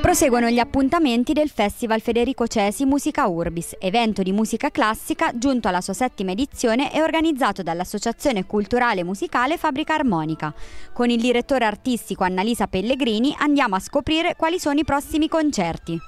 Proseguono gli appuntamenti del Festival Federico Cesi Musica Urbis, evento di musica classica giunto alla sua settima edizione e organizzato dall'Associazione Culturale Musicale Fabbrica Armonica. Con il direttore artistico Annalisa Pellegrini andiamo a scoprire quali sono i prossimi concerti.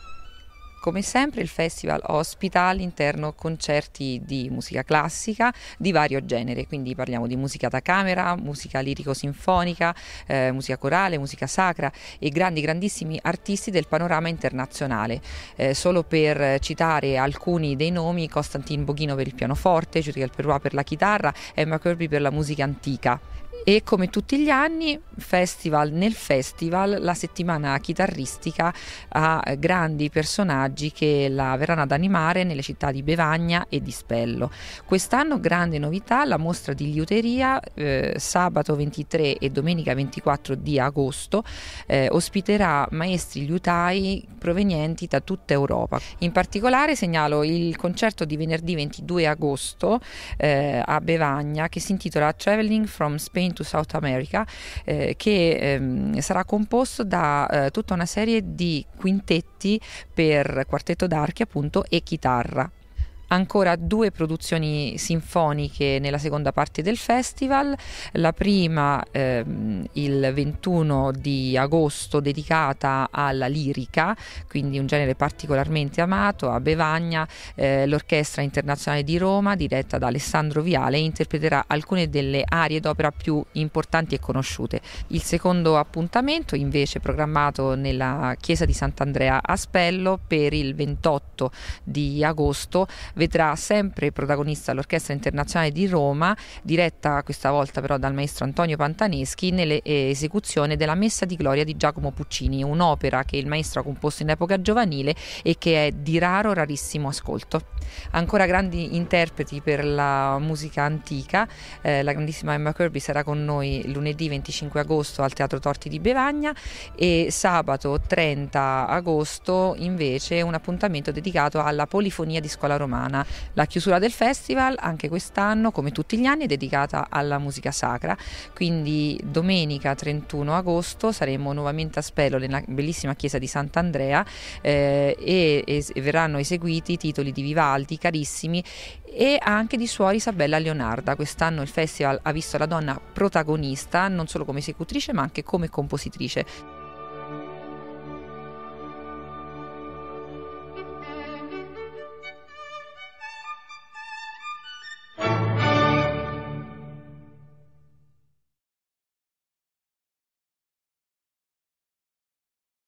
Come sempre il festival ospita all'interno concerti di musica classica di vario genere, quindi parliamo di musica da camera, musica lirico-sinfonica, eh, musica corale, musica sacra e grandi grandissimi artisti del panorama internazionale. Eh, solo per citare alcuni dei nomi, Costantin Boghino per il pianoforte, Giulia Perrois per la chitarra, Emma Kirby per la musica antica e come tutti gli anni festival nel festival la settimana chitarristica ha eh, grandi personaggi che la verranno ad animare nelle città di Bevagna e di Spello. Quest'anno grande novità la mostra di liuteria eh, sabato 23 e domenica 24 di agosto eh, ospiterà maestri liutai provenienti da tutta Europa. In particolare segnalo il concerto di venerdì 22 agosto eh, a Bevagna che si intitola Traveling from Spain to South America, eh, che ehm, sarà composto da eh, tutta una serie di quintetti per quartetto d'archi appunto e chitarra ancora due produzioni sinfoniche nella seconda parte del festival, la prima ehm, il 21 di agosto dedicata alla lirica, quindi un genere particolarmente amato, a Bevagna, eh, l'Orchestra Internazionale di Roma diretta da Alessandro Viale interpreterà alcune delle arie d'opera più importanti e conosciute. Il secondo appuntamento invece programmato nella chiesa di Sant'Andrea a Spello per il 28 di agosto vedrà sempre protagonista l'Orchestra Internazionale di Roma, diretta questa volta però dal maestro Antonio Pantaneschi, nell'esecuzione eh, della Messa di Gloria di Giacomo Puccini, un'opera che il maestro ha composto in epoca giovanile e che è di raro, rarissimo ascolto. Ancora grandi interpreti per la musica antica, eh, la grandissima Emma Kirby sarà con noi lunedì 25 agosto al Teatro Torti di Bevagna e sabato 30 agosto invece un appuntamento dedicato alla polifonia di scuola romana italiana. La chiusura del festival anche quest'anno, come tutti gli anni, è dedicata alla musica sacra, quindi domenica 31 agosto saremo nuovamente a Spello nella bellissima chiesa di Sant'Andrea eh, e, e verranno eseguiti i titoli di Vivaldi, carissimi e anche di Suor Isabella Leonarda. Quest'anno il festival ha visto la donna protagonista non solo come esecutrice ma anche come compositrice.